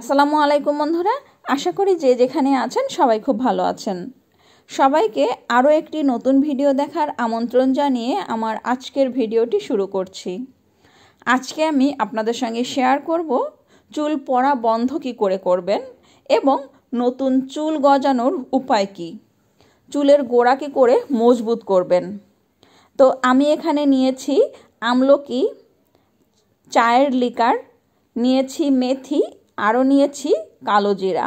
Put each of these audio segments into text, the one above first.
আসসালামু আলাইকুম বন্ধুরা আশা করি যে যেখানে আছেন সবাই খুব ভালো আছেন সবাইকে আরও একটি নতুন ভিডিও দেখার আমন্ত্রণ জানিয়ে আমার আজকের ভিডিওটি শুরু করছি আজকে আমি আপনাদের সঙ্গে শেয়ার করব চুল পড়া বন্ধ কি করে করবেন এবং নতুন চুল গজানোর উপায় কি চুলের গোড়া কী করে মজবুত করবেন তো আমি এখানে নিয়েছি আমলকি চায়ের লিকার নিয়েছি মেথি আরও নিয়েছি কালো জিরা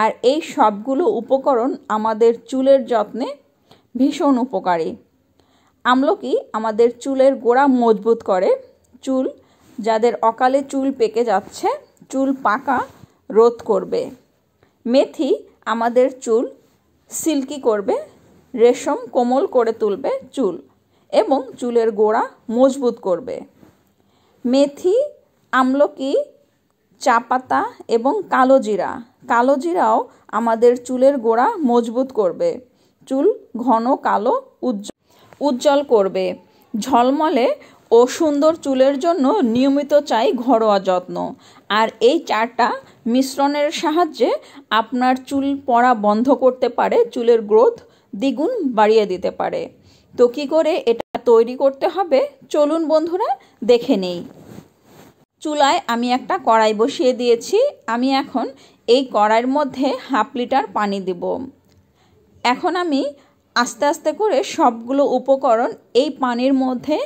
আর এই সবগুলো উপকরণ আমাদের চুলের যত্নে ভীষণ উপকারী আমলকি আমাদের চুলের গোড়া মজবুত করে চুল যাদের অকালে চুল পেকে যাচ্ছে চুল পাকা রোধ করবে মেথি আমাদের চুল সিল্কি করবে রেশম কোমল করে তুলবে চুল এবং চুলের গোড়া মজবুত করবে মেথি আমলকি চা পাতা এবং কালো জিরা কালো জিরাও আমাদের চুলের গোড়া মজবুত করবে চুল ঘন কালো উজ্জ্বল উজ্জ্বল করবে ঝলমলে ও সুন্দর চুলের জন্য নিয়মিত চাই ঘরোয়া যত্ন আর এই চাটা মিশ্রণের সাহায্যে আপনার চুল পড়া বন্ধ করতে পারে চুলের গ্রোথ দ্বিগুণ বাড়িয়ে দিতে পারে তো কী করে এটা তৈরি করতে হবে চলুন বন্ধুরা দেখে নেই চুলায় আমি একটা কড়াই বসিয়ে দিয়েছি আমি এখন এই কড়াইয়ের মধ্যে হাফ লিটার পানি দেব এখন আমি আস্তে আস্তে করে সবগুলো উপকরণ এই পানির মধ্যে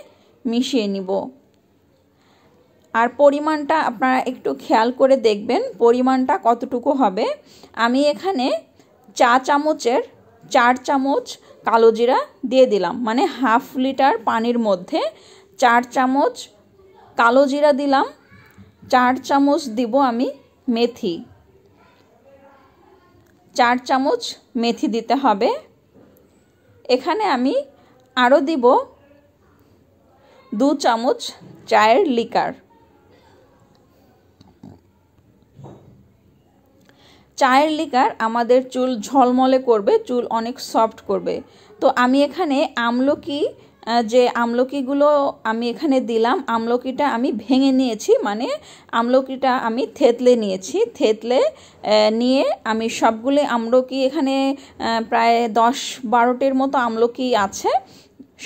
মিশিয়ে নিব আর পরিমাণটা আপনারা একটু খেয়াল করে দেখবেন পরিমাণটা কতটুকু হবে আমি এখানে চা চামচের চার চামচ কালো জিরা দিয়ে দিলাম মানে হাফ লিটার পানির মধ্যে চার চামচ কালো জিরা দিলাম চার চামচ দিব আমি মেথি চার চামচ মেথি দিতে হবে এখানে আমি আরও দিব দু চামচ চায়ের লিকার চায়ের লিকার আমাদের চুল ঝলমলে করবে চুল অনেক সফট করবে তো আমি এখানে আমলকি যে আমলকিগুলো আমি এখানে দিলাম আমলকিটা আমি ভেঙে নিয়েছি মানে আমলকিটা আমি থেতলে নিয়েছি থেতলে নিয়ে আমি সবগুলি আমলকি এখানে প্রায় দশ বারোটির মতো আমলকি আছে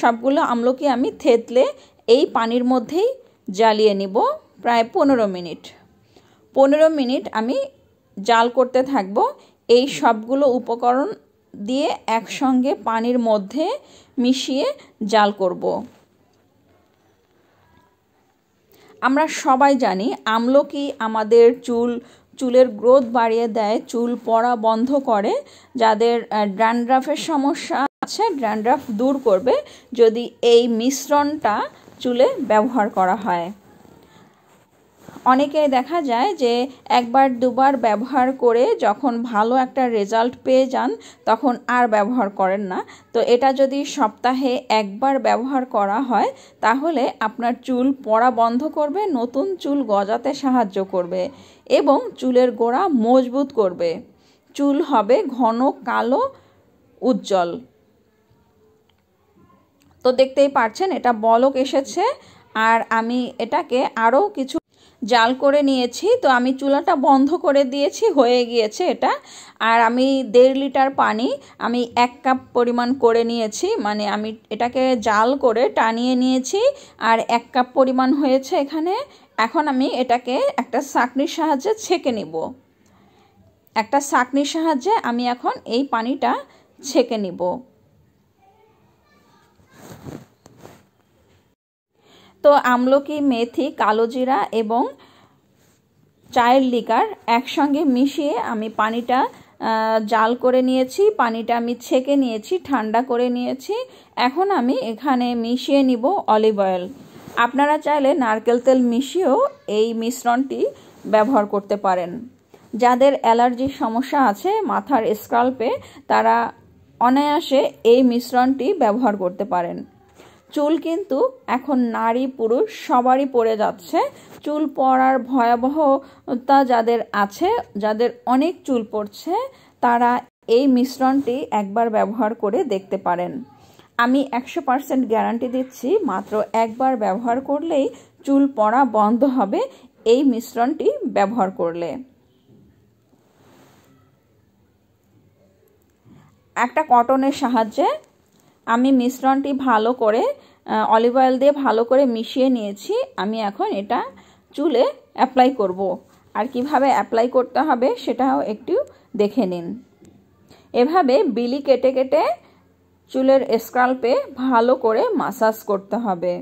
সবগুলো আমলকি আমি থেতলে এই পানির মধ্যেই জ্বালিয়ে নিব প্রায় পনেরো মিনিট পনেরো মিনিট আমি জাল করতে থাকব এই সবগুলো উপকরণ দিয়ে একসঙ্গে পানির মধ্যে মিশিয়ে জাল করব আমরা সবাই জানি আমলকি আমাদের চুল চুলের গ্রোথ বাড়িয়ে দেয় চুল পড়া বন্ধ করে যাদের ড্যান্ড্রাফের সমস্যা আছে ড্যান্ড্রাফ দূর করবে যদি এই মিশ্রণটা চুলে ব্যবহার করা হয় অনেকে দেখা যায় যে একবার দুবার ব্যবহার করে যখন ভালো একটা রেজাল্ট পেয়ে যান তখন আর ব্যবহার করেন না তো এটা যদি সপ্তাহে একবার ব্যবহার করা হয় তাহলে আপনার চুল পড়া বন্ধ করবে নতুন চুল গজাতে সাহায্য করবে এবং চুলের গোড়া মজবুত করবে চুল হবে ঘন কালো উজ্জ্বল তো দেখতেই পারছেন এটা বলক এসেছে আর আমি এটাকে আরও কিছু জাল করে নিয়েছি তো আমি চুলাটা বন্ধ করে দিয়েছি হয়ে গিয়েছে এটা আর আমি দেড় লিটার পানি আমি এক কাপ পরিমাণ করে নিয়েছি মানে আমি এটাকে জাল করে টানিয়ে নিয়েছি আর এক কাপ পরিমাণ হয়েছে এখানে এখন আমি এটাকে একটা সাকনির সাহায্যে ছেঁকে নিব একটা সাকনির সাহায্যে আমি এখন এই পানিটা ছেঁকে নিব তো আমলকি মেথি কালোজিরা এবং চায়ের লিকার একসঙ্গে মিশিয়ে আমি পানিটা জাল করে নিয়েছি পানিটা আমি ছেঁকে নিয়েছি ঠান্ডা করে নিয়েছি এখন আমি এখানে মিশিয়ে নিব অলিভ অয়েল আপনারা চাইলে নারকেল তেল মিশিয়েও এই মিশ্রণটি ব্যবহার করতে পারেন যাদের অ্যালার্জির সমস্যা আছে মাথার স্কাল্পে তারা অনায়াসে এই মিশ্রণটি ব্যবহার করতে পারেন চুল কিন্তু এখন নারী পুরুষ সবারই পড়ে যাচ্ছে চুল পড়ার ভয়াবহতা যাদের আছে যাদের অনেক চুল পড়ছে তারা এই মিশ্রণটি একবার ব্যবহার করে দেখতে পারেন আমি একশো পার্সেন্ট গ্যারান্টি দিচ্ছি মাত্র একবার ব্যবহার করলেই চুল পড়া বন্ধ হবে এই মিশ্রণটি ব্যবহার করলে একটা কটনের সাহায্যে আমি মিশ্রণটি ভালো করে অলিভ অয়েল দিয়ে ভালো করে মিশিয়ে নিয়েছি আমি এখন এটা চুলে অ্যাপ্লাই করব। আর কিভাবে অ্যাপ্লাই করতে হবে সেটাও একটু দেখে নিন এভাবে বিলি কেটে কেটে চুলের স্ক্রাল্পে ভালো করে মাসাজ করতে হবে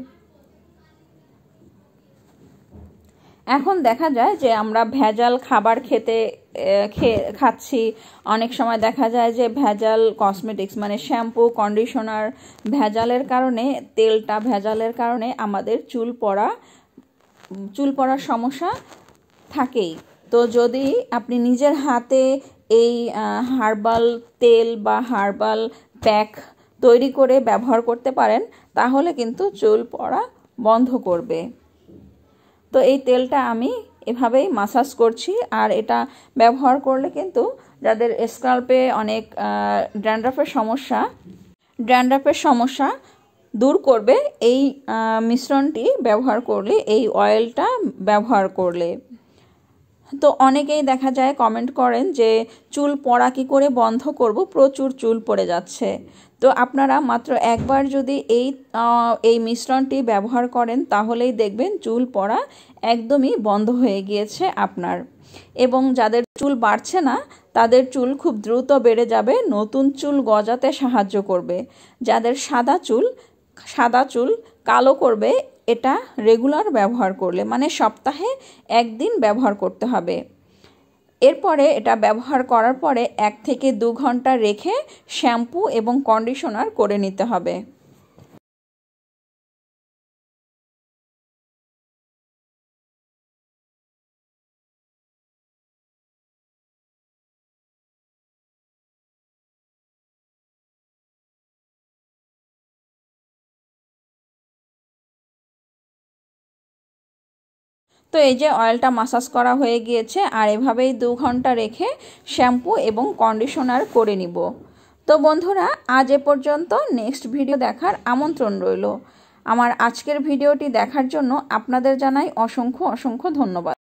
এখন দেখা যায় যে আমরা ভেজাল খাবার খেতে খাচ্ছি অনেক সময় দেখা যায় যে ভেজাল কসমেটিক্স মানে শ্যাম্পু কন্ডিশনার ভেজালের কারণে তেলটা ভেজালের কারণে আমাদের চুল পড়া চুল পড়ার সমস্যা থাকেই তো যদি আপনি নিজের হাতে এই হার্বাল তেল বা হার্বাল প্যাক তৈরি করে ব্যবহার করতে পারেন তাহলে কিন্তু চুল পড়া বন্ধ করবে তো এই তেলটা আমি এভাবেই মাসাজ করছি আর এটা ব্যবহার করলে কিন্তু যাদের স্কাল্পে অনেক ড্যান্ড্রাফের সমস্যা ড্যান্ড্রাফের সমস্যা দূর করবে এই মিশ্রণটি ব্যবহার করলে এই অয়েলটা ব্যবহার করলে তো অনেকেই দেখা যায় কমেন্ট করেন যে চুল পড়া কি করে বন্ধ করব প্রচুর চুল পড়ে যাচ্ছে তো আপনারা মাত্র একবার যদি এই এই মিশ্রণটি ব্যবহার করেন তাহলেই দেখবেন চুল পড়া একদমই বন্ধ হয়ে গিয়েছে আপনার এবং যাদের চুল বাড়ছে না তাদের চুল খুব দ্রুত বেড়ে যাবে নতুন চুল গজাতে সাহায্য করবে যাদের সাদা চুল সাদা চুল কালো করবে এটা রেগুলার ব্যবহার করলে মানে সপ্তাহে একদিন ব্যবহার করতে হবে এরপরে এটা ব্যবহার করার পরে এক থেকে দু ঘন্টা রেখে শ্যাম্পু এবং কন্ডিশনার করে নিতে হবে তো এই যে অয়েলটা মাসাজ করা হয়ে গিয়েছে আর এভাবেই দু ঘন্টা রেখে শ্যাম্পু এবং কন্ডিশনার করে নিব তো বন্ধুরা আজ এ পর্যন্ত নেক্সট ভিডিও দেখার আমন্ত্রণ রইল আমার আজকের ভিডিওটি দেখার জন্য আপনাদের জানাই অসংখ্য অসংখ্য ধন্যবাদ